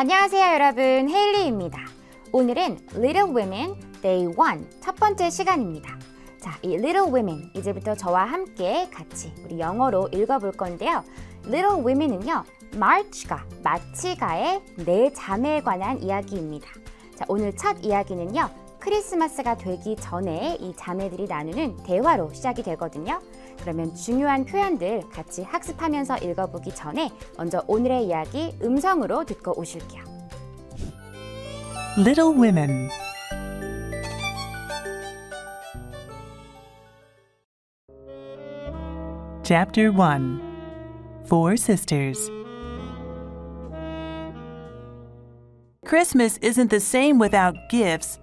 안녕하세요 여러분 헤일리입니다. 오늘은 Little Women Day 1 첫 번째 시간입니다. 자, 이 Little Women 이제부터 저와 함께 같이 우리 영어로 읽어볼 건데요. Little Women은요, March가, 마치가의 네 자매에 관한 이야기입니다. 자, 오늘 첫 이야기는요, 크리스마스가 되기 전에 이 자매들이 나누는 대화로 시작이 되거든요. 그러면 중요한 표현들 같이 학습하면서 읽어보기 전에 먼저 오늘의 이야기 음성으로 듣고 오실게요. Little Women Chapter 1 Four Sisters Christmas isn't the same without gifts,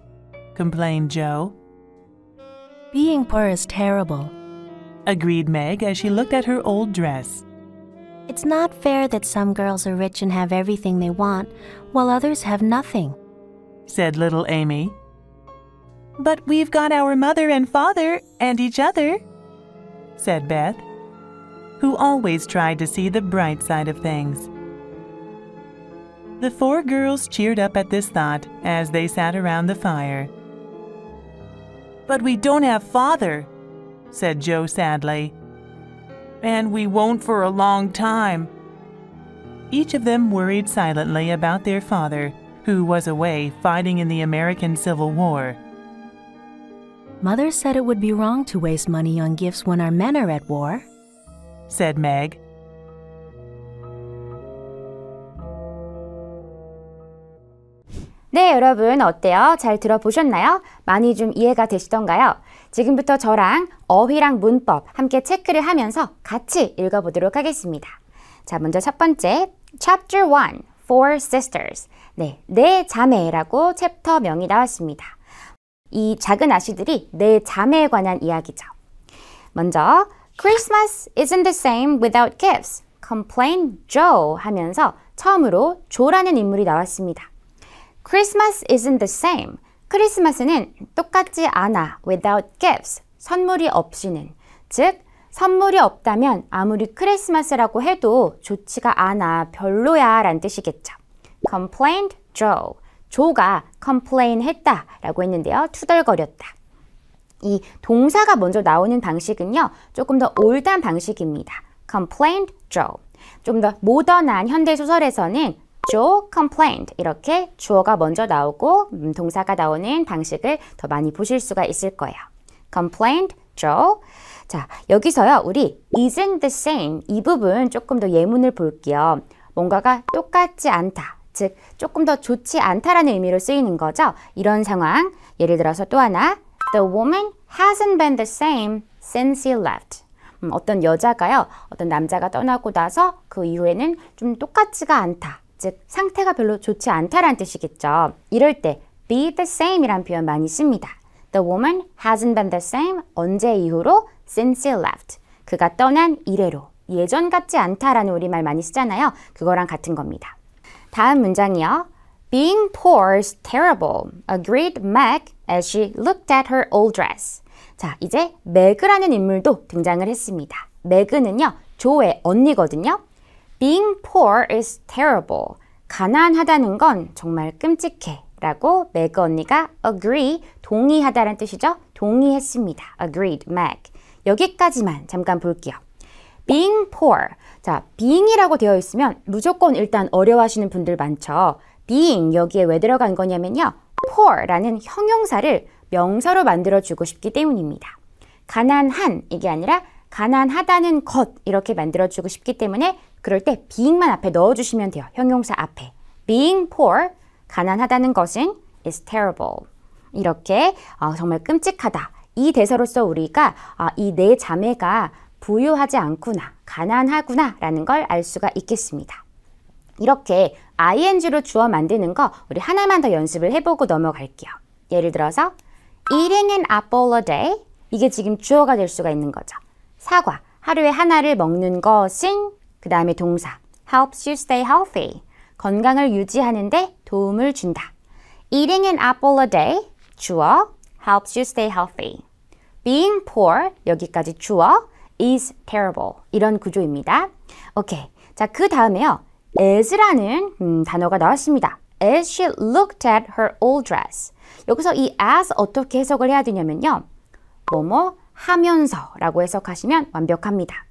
complained Joe. Being poor is terrible, agreed Meg as she looked at her old dress. It's not fair that some girls are rich and have everything they want, while others have nothing, said little Amy. But we've got our mother and father and each other, said Beth, who always tried to see the bright side of things. The four girls cheered up at this thought as they sat around the fire. But we don't have father, said Joe sadly. And we won't for a long time. Each of them worried silently about their father, who was away fighting in the American Civil War. Mother said it would be wrong to waste money on gifts when our men are at war, said Meg. 네, 여러분 어때요? 잘 들어보셨나요? 많이 좀 이해가 되시던가요? 지금부터 저랑 어휘랑 문법 함께 체크를 하면서 같이 읽어보도록 하겠습니다. 자, 먼저 첫 번째 Chapter 1 Four Sisters 네, 네 자매라고 챕터명이 나왔습니다. 이 작은 아씨들이 네 자매에 관한 이야기죠. 먼저 Christmas isn't the same without gifts. Complain Joe 하면서 처음으로 조라는 인물이 나왔습니다. Christmas isn't the same. 크리스마스는 똑같지 않아. Without gifts. 선물이 없이는. 즉, 선물이 없다면 아무리 크리스마스라고 해도 좋지가 않아. 별로야. 라는 뜻이겠죠. complained Joe. 조가 complain 했다 라고 했는데요. 투덜거렸다. 이 동사가 먼저 나오는 방식은요. 조금 더 올드한 방식입니다. complained Joe. 좀 더 모던한 현대 소설에서는 Joe complained 이렇게 주어가 먼저 나오고 음, 동사가 나오는 방식을 더 많이 보실 수가 있을 거예요. complained, Joe. 자, 여기서요. 우리 isn't the same 이 부분 조금 더 예문을 볼게요. 뭔가가 똑같지 않다. 즉, 조금 더 좋지 않다라는 의미로 쓰이는 거죠. 이런 상황. 예를 들어서 또 하나. The woman hasn't been the same since he left. 음, 어떤 여자가요. 어떤 남자가 떠나고 나서 그 이후에는 좀 똑같지가 않다. 즉 상태가 별로 좋지 않다는 뜻이겠죠. 이럴 때 be the same이란 표현 많이 씁니다. The woman hasn't been the same 언제 이후로 since he left. 그가 떠난 이래로 예전 같지 않다라는 우리말 많이 쓰잖아요. 그거랑 같은 겁니다. 다음 문장이요. Being poor's terrible, agreed Meg as she looked at her old dress. 자, 이제 매그라는 인물도 등장을 했습니다. 매그는요, 조의 언니거든요. Being poor is terrible. 가난하다는 건 정말 끔찍해. 라고 맥 언니가 agree, 동의하다라는 뜻이죠. 동의했습니다. agreed, Meg. 여기까지만 잠깐 볼게요. being poor. 자, being이라고 되어 있으면 무조건 일단 어려워하시는 분들 많죠. being 여기에 왜 들어간 거냐면요. poor라는 형용사를 명사로 만들어 주고 싶기 때문입니다. 가난한 이게 아니라 가난하다는 것 이렇게 만들어주고 싶기 때문에 그럴 때 being만 앞에 넣어주시면 돼요. 형용사 앞에. being poor, 가난하다는 것은 is terrible. 이렇게 어, 정말 끔찍하다. 이 대사로서 우리가 어, 아, 이네 자매가 부유하지 않구나, 가난하구나 라는 걸 알 수가 있겠습니다. 이렇게 ing로 주어 만드는 거 우리 하나만 더 연습을 해보고 넘어갈게요. 예를 들어서 eating an apple a day 이게 지금 주어가 될 수가 있는 거죠. 사과, 하루에 하나를 먹는 것은 그 다음에 동사 helps you stay healthy 건강을 유지하는 데 도움을 준다. eating an apple a day 주어 helps you stay healthy being poor 여기까지 주어 is terrible 이런 구조입니다. 오케이. 자, 그 다음에요. as라는 음, 단어가 나왔습니다. as she looked at her old dress. 여기서 이 as 어떻게 해석을 해야 되냐면요. 뭐뭐 하면서라고 해석하시면 완벽합니다.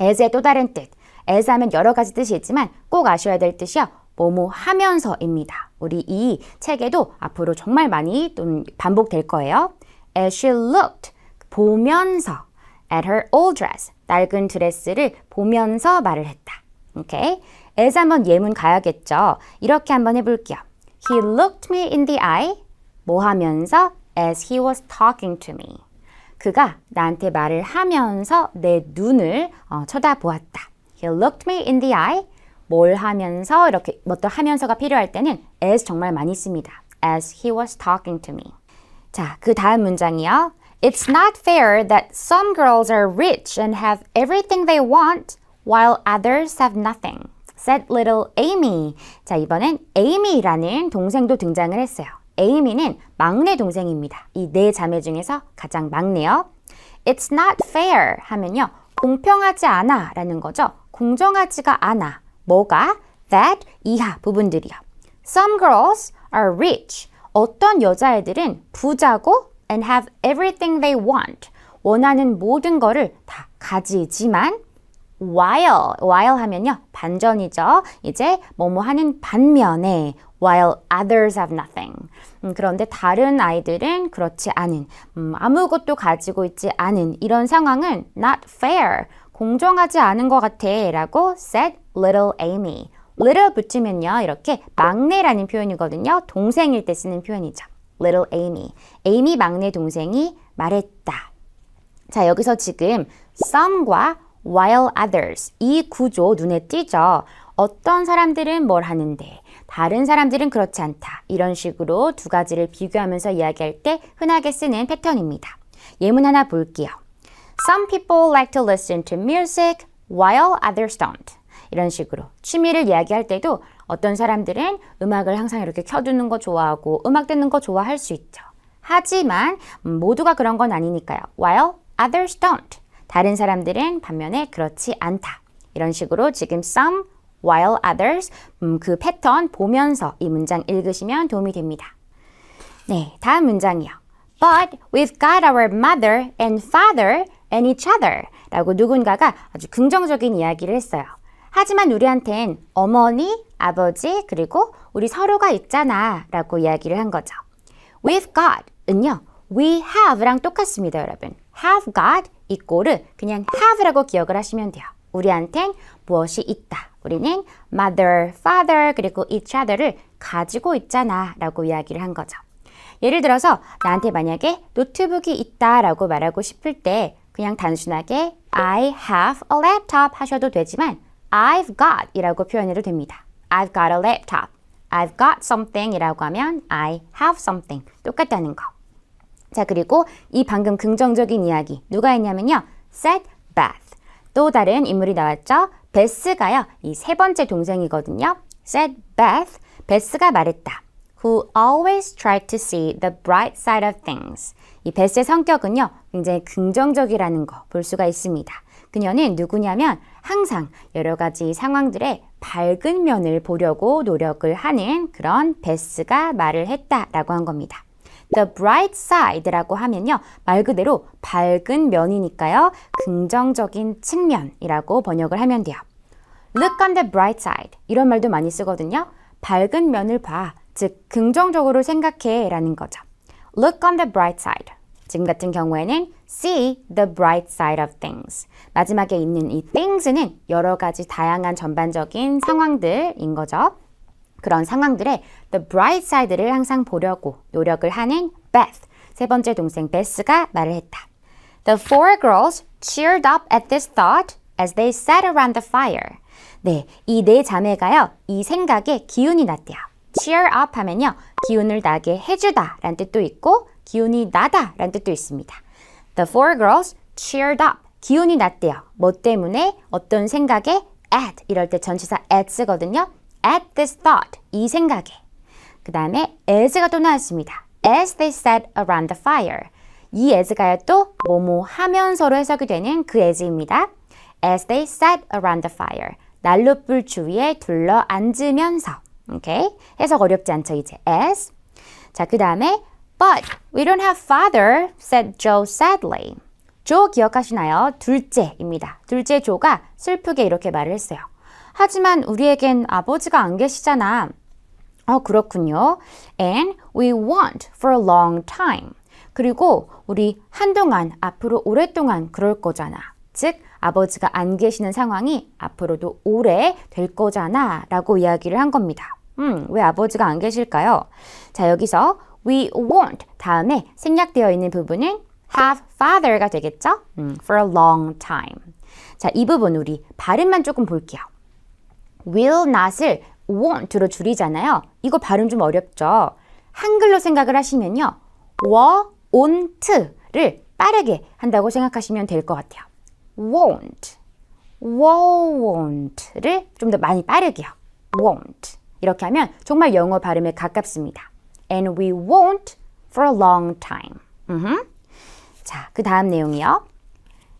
as의 또 다른 뜻, as 하면 여러 가지 뜻이 있지만 꼭 아셔야 될 뜻이요. 뭐뭐 하면서입니다. 우리 이 책에도 앞으로 정말 많이 반복될 거예요. As she looked, 보면서 at her old dress, 낡은 드레스를 보면서 말을 했다. 오케이? as 한번 예문 가야겠죠. 이렇게 한번 해볼게요. He looked me in the eye, 뭐 하면서? As he was talking to me. 그가 나한테 말을 하면서 내 눈을 어, 쳐다보았다. He looked me in the eye. 뭘 하면서 이렇게 뭐 또 하면서가 필요할 때는 as 정말 많이 씁니다. As he was talking to me. 자, 그 다음 문장이요. It's not fair that some girls are rich and have everything they want while others have nothing. said little Amy. 자, 이번엔 Amy라는 동생도 등장을 했어요. 에이미는 막내 동생입니다. 이 네 자매 중에서 가장 막내요. It's not fair 하면요. 공평하지 않아 라는 거죠. 공정하지가 않아. 뭐가? That 이하 부분들이요. Some girls are rich. 어떤 여자애들은 부자고 and have everything they want. 원하는 모든 거를 다 가지지만 while, while 하면요. 반전이죠. 이제 뭐뭐 하는 반면에 while others have nothing. 음, 그런데 다른 아이들은 그렇지 않은, 음, 아무것도 가지고 있지 않은 이런 상황은 not fair, 공정하지 않은 것 같아 라고 said little Amy. little 붙이면요, 이렇게 막내라는 표현이거든요. 동생일 때 쓰는 표현이죠. little Amy. 에이미 막내 동생이 말했다. 자, 여기서 지금 some과 while others 이 구조 눈에 띄죠. 어떤 사람들은 뭘 하는데 다른 사람들은 그렇지 않다. 이런 식으로 두 가지를 비교하면서 이야기할 때 흔하게 쓰는 패턴입니다. 예문 하나 볼게요. Some people like to listen to music while others don't. 이런 식으로 취미를 이야기할 때도 어떤 사람들은 음악을 항상 이렇게 켜두는 거 좋아하고 음악 듣는 거 좋아할 수 있죠. 하지만 모두가 그런 건 아니니까요. while others don't. 다른 사람들은 반면에 그렇지 않다. 이런 식으로 지금 some while others 음, 그 패턴 보면서 이 문장 읽으시면 도움이 됩니다. 네, 다음 문장이요. But we've got our mother and father and each other 라고 누군가가 아주 긍정적인 이야기를 했어요. 하지만 우리한텐 어머니, 아버지, 그리고 우리 서로가 있잖아 라고 이야기를 한 거죠. We've got 은요. We have랑 똑같습니다, 여러분. have got 이꼬르 그냥 have라고 기억을 하시면 돼요. 우리한텐 무엇이 있다 우리는 mother, father, 그리고 each other를 가지고 있잖아 라고 이야기를 한 거죠. 예를 들어서 나한테 만약에 노트북이 있다 라고 말하고 싶을 때 그냥 단순하게 I have a laptop 하셔도 되지만 I've got 이라고 표현해도 됩니다. I've got a laptop. I've got something 이라고 하면 I have something. 똑같다는 거. 자, 그리고 이 방금 긍정적인 이야기 누가 했냐면요. Set Bath. 또 다른 인물이 나왔죠. 베스가요. 이 세 번째 동생이거든요. said Beth. 베스가 말했다. who always tried to see the bright side of things. 이 베스의 성격은요. 굉장히 긍정적이라는 거 볼 수가 있습니다. 그녀는 누구냐면 항상 여러 가지 상황들의 밝은 면을 보려고 노력을 하는 그런 베스가 말을 했다라고 한 겁니다. The bright side라고 하면요. 말 그대로 밝은 면이니까요. 긍정적인 측면이라고 번역을 하면 돼요. Look on the bright side. 이런 말도 많이 쓰거든요. 밝은 면을 봐. 즉, 긍정적으로 생각해 라는 거죠. Look on the bright side. 지금 같은 경우에는 see the bright side of things. 마지막에 있는 이 things는 여러 가지 다양한 전반적인 상황들인 거죠. 그런 상황들에 the bright side를 항상 보려고 노력을 하는 Beth, 세 번째 동생 베스가 말을 했다. The four girls cheered up at this thought as they sat around the fire. 네, 이 네 자매가요, 이 생각에 기운이 났대요. cheer up 하면요, 기운을 나게 해주다 라는 뜻도 있고, 기운이 나다 라는 뜻도 있습니다. The four girls cheered up. 기운이 났대요. 뭐 때문에? 어떤 생각에? at 이럴 때 전치사 at 쓰거든요. at this thought, 이 생각에. 그 다음에 as가 또 나왔습니다. as they sat around the fire. 이 as가요 또 뭐뭐 하면서로 해석이 되는 그 as입니다. as they sat around the fire. 난로불 주위에 둘러 앉으면서. 오케이? 해석 어렵지 않죠, 이제 as. 자, 그 다음에 But we don't have father, said Joe sadly. 조 기억하시나요? 둘째입니다. 둘째 조가 슬프게 이렇게 말을 했어요. 하지만 우리에겐 아버지가 안 계시잖아. 어, 그렇군요. And we want for a long time. 그리고 우리 한동안, 앞으로 오랫동안 그럴 거잖아. 즉, 아버지가 안 계시는 상황이 앞으로도 오래 될 거잖아. 라고 이야기를 한 겁니다. 음, 왜 아버지가 안 계실까요? 자, 여기서 we want 다음에 생략되어 있는 부분은 have father가 되겠죠? 음, for a long time. 자, 이 부분 우리 발음만 조금 볼게요. will not을 w o n t 로 줄이잖아요. 이거 발음 좀 어렵죠? 한글로 생각을 하시면요. w o n t 를 빠르게 한다고 생각하시면 될 것 같아요. won't, won't를 좀 더 많이 빠르게요. won't. 이렇게 하면 정말 영어 발음에 가깝습니다. And we won't for a long time. 음흠. 자, 그 다음 내용이요.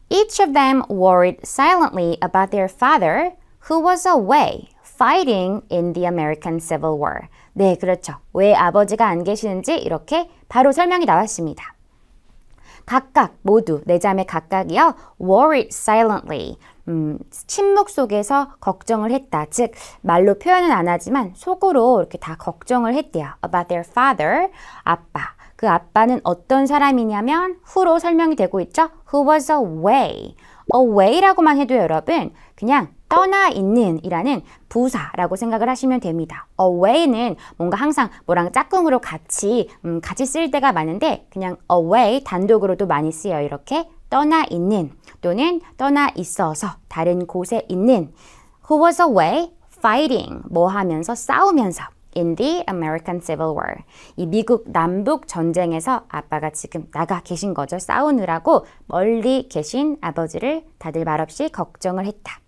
Each of them worried silently about their father who was away fighting in the American Civil War. 네, 그렇죠. 왜 아버지가 안 계시는지 이렇게 바로 설명이 나왔습니다. 각각 모두 내 네 자매 각각이요 worried silently 음, 침묵 속에서 걱정을 했다 즉 말로 표현은 안 하지만 속으로 이렇게 다 걱정을 했대요 about their father 아빠 그 아빠는 어떤 사람이냐면 w 로 설명이 되고 있죠 who was away away라고만 해도 여러분 그냥 떠나 있는 이라는 부사라고 생각을 하시면 됩니다. away는 뭔가 항상 뭐랑 짝꿍으로 같이 음, 같이 쓸 때가 많은데 그냥 away 단독으로도 많이 쓰여 이렇게 떠나 있는 또는 떠나 있어서 다른 곳에 있는 who was away fighting 뭐 하면서 싸우면서 in the American Civil War. 이 미국 남북 전쟁에서 아빠가 지금 나가 계신 거죠. 싸우느라고 멀리 계신 아버지를 다들 말없이 걱정을 했다.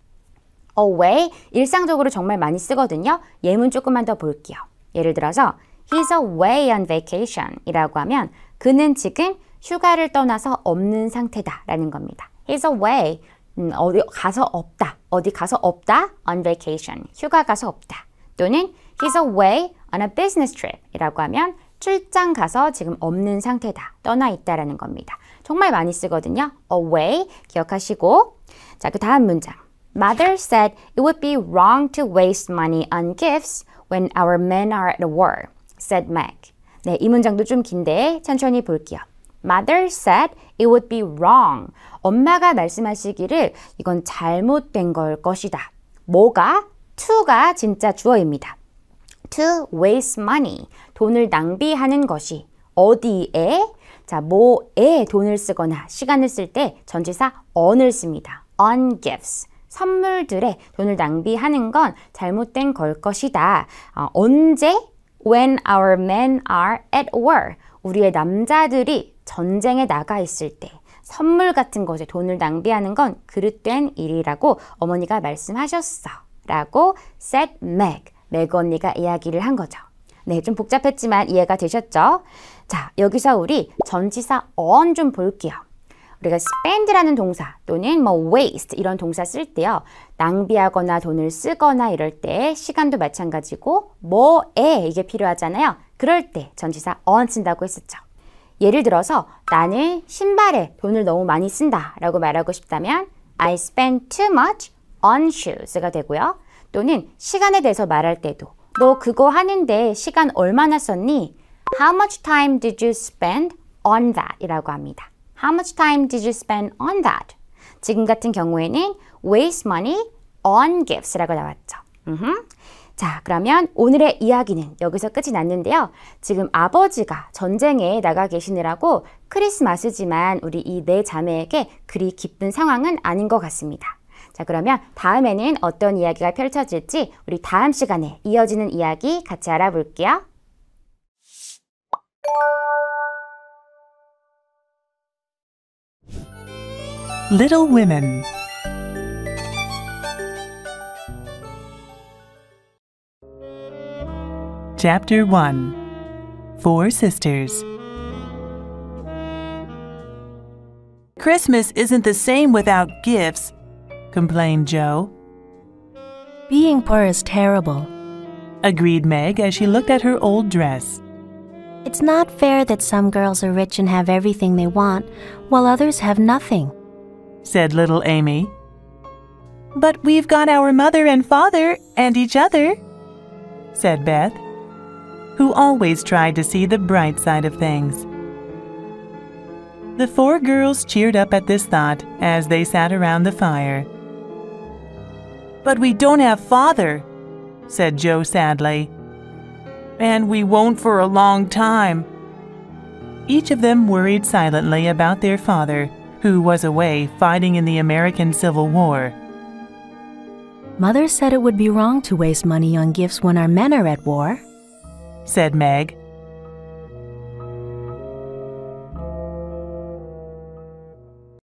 away 일상적으로 정말 많이 쓰거든요. 예문 조금만 더 볼게요. 예를 들어서 he's away on vacation 이라고 하면 그는 지금 휴가를 떠나서 없는 상태다 라는 겁니다. he's away 음, 어디 가서 없다. 어디 가서 없다. on vacation 휴가 가서 없다. 또는 he's away on a business trip 이라고 하면 출장 가서 지금 없는 상태다, 떠나 있다라는 겁니다. 정말 많이 쓰거든요. away 기억하시고 자, 그 다음 문장 Mother said it would be wrong to waste money on gifts when our men are at war, said Meg. 네, 이 문장도 좀 긴데 천천히 볼게요. Mother said it would be wrong. 엄마가 말씀하시기를 이건 잘못된 걸 것이다. 뭐가? to가 진짜 주어입니다. to waste money, 돈을 낭비하는 것이 어디에? 자, 뭐에 돈을 쓰거나 시간을 쓸 때 전치사 on을 씁니다. on gifts. 선물들에 돈을 낭비하는 건 잘못된 걸 것이다. 어, 언제? When our men are at war. 우리의 남자들이 전쟁에 나가 있을 때 선물 같은 것에 돈을 낭비하는 건 그릇된 일이라고 어머니가 말씀하셨어. 라고 said Meg. 맥 언니가 이야기를 한 거죠. 네, 좀 복잡했지만 이해가 되셨죠? 자, 여기서 우리 전치사 on 좀 볼게요. 우리가 spend라는 동사 또는 뭐 waste 이런 동사 쓸 때요. 낭비하거나 돈을 쓰거나 이럴 때 시간도 마찬가지고 뭐에 이게 필요하잖아요. 그럴 때 전치사 on 쓴다고 했었죠. 예를 들어서 나는 신발에 돈을 너무 많이 쓴다 라고 말하고 싶다면 I spend too much on shoes가 되고요. 또는 시간에 대해서 말할 때도 너 그거 하는데 시간 얼마나 썼니? How much time did you spend on that? 이라고 합니다. How much time did you spend on that? 지금 같은 경우에는 waste money on gifts라고 나왔죠. 음흠. 자, 그러면 오늘의 이야기는 여기서 끝이 났는데요. 지금 아버지가 전쟁에 나가 계시느라고 크리스마스지만 우리 이 네 자매에게 그리 기쁜 상황은 아닌 것 같습니다. 자, 그러면 다음에는 어떤 이야기가 펼쳐질지 우리 다음 시간에 이어지는 이야기 같이 알아볼게요. Little Women Chapter 1 Four Sisters Christmas isn't the same without gifts complained Joe. Being poor is terrible, agreed Meg as she looked at her old dress. It's not fair that some girls are rich and have everything they want, while others have nothing, said little Amy. But we've got our mother and father and each other, said Beth, who always tried to see the bright side of things. The four girls cheered up at this thought as they sat around the fire. But we don't have father, said Joe sadly. And we won't for a long time. Each of them worried silently about their father, who was away fighting in the American Civil War. Mother said it would be wrong to waste money on gifts when our men are at war, said Meg.